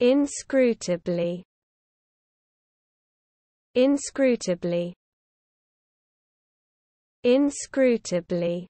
Inscrutably Inscrutably Inscrutably